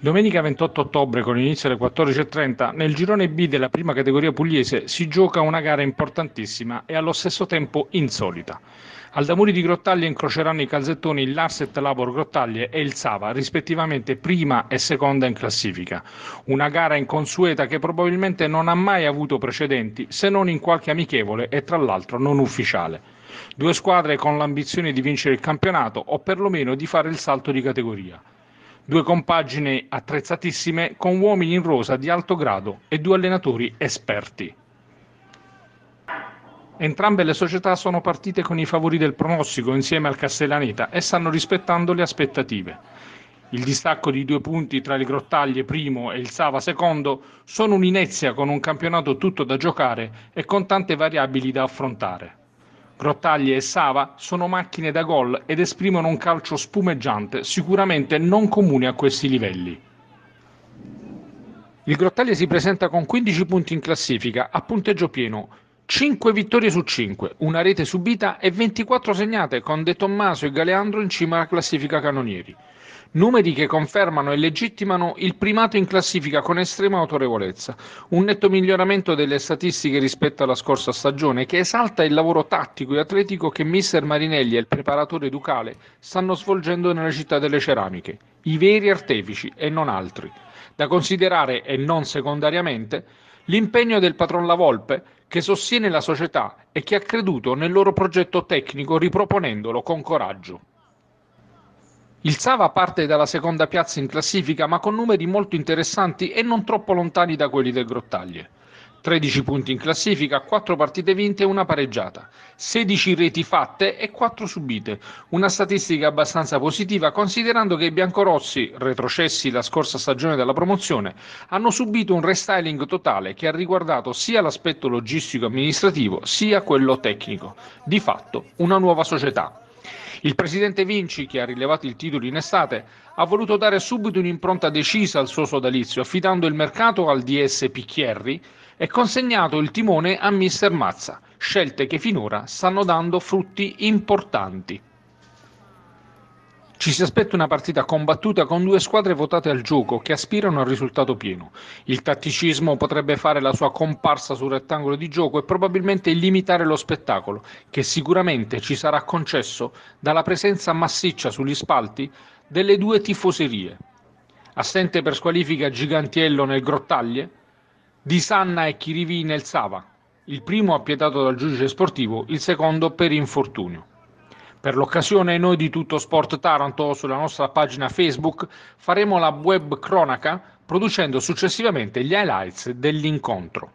Domenica 28 ottobre con inizio alle 14.30 nel girone B della prima categoria pugliese si gioca una gara importantissima e allo stesso tempo insolita. Al Damuri di Grottaglie incroceranno i calzettoni l'Arset Labor Grottaglie e il Sava, rispettivamente prima e seconda in classifica. Una gara inconsueta che probabilmente non ha mai avuto precedenti, se non in qualche amichevole e tra l'altro non ufficiale. Due squadre con l'ambizione di vincere il campionato o perlomeno di fare il salto di categoria due compagini attrezzatissime con uomini in rosa di alto grado e due allenatori esperti. Entrambe le società sono partite con i favori del pronostico insieme al Castellaneta e stanno rispettando le aspettative. Il distacco di due punti tra il Grottaglie primo e il Sava secondo sono un'inezia con un campionato tutto da giocare e con tante variabili da affrontare. Grottaglie e Sava sono macchine da gol ed esprimono un calcio spumeggiante sicuramente non comune a questi livelli. Il Grottaglie si presenta con 15 punti in classifica a punteggio pieno 5 vittorie su 5, una rete subita e 24 segnate con De Tommaso e Galeandro in cima alla classifica canonieri. Numeri che confermano e legittimano il primato in classifica con estrema autorevolezza, un netto miglioramento delle statistiche rispetto alla scorsa stagione che esalta il lavoro tattico e atletico che mister Marinelli e il preparatore Ducale stanno svolgendo nella città delle ceramiche i veri artefici e non altri. Da considerare e non secondariamente l'impegno del patron La Volpe che sostiene la società e che ha creduto nel loro progetto tecnico riproponendolo con coraggio. Il Sava parte dalla seconda piazza in classifica ma con numeri molto interessanti e non troppo lontani da quelli del Grottaglie. 13 punti in classifica, 4 partite vinte e una pareggiata, 16 reti fatte e 4 subite, una statistica abbastanza positiva considerando che i biancorossi, retrocessi la scorsa stagione dalla promozione, hanno subito un restyling totale che ha riguardato sia l'aspetto logistico-amministrativo sia quello tecnico, di fatto una nuova società. Il presidente Vinci, che ha rilevato il titolo in estate, ha voluto dare subito un'impronta decisa al suo sodalizio, affidando il mercato al DS Picchierri e consegnato il timone a Mister Mazza, scelte che finora stanno dando frutti importanti. Ci si aspetta una partita combattuta con due squadre votate al gioco che aspirano al risultato pieno. Il tatticismo potrebbe fare la sua comparsa sul rettangolo di gioco e probabilmente limitare lo spettacolo, che sicuramente ci sarà concesso dalla presenza massiccia sugli spalti delle due tifoserie. Assente per squalifica Gigantiello nel Grottaglie, Di Sanna e Chirivi nel Sava, il primo appietato dal giudice sportivo, il secondo per infortunio. Per l'occasione noi di Tutto Sport Taranto sulla nostra pagina Facebook faremo la web cronaca producendo successivamente gli highlights dell'incontro.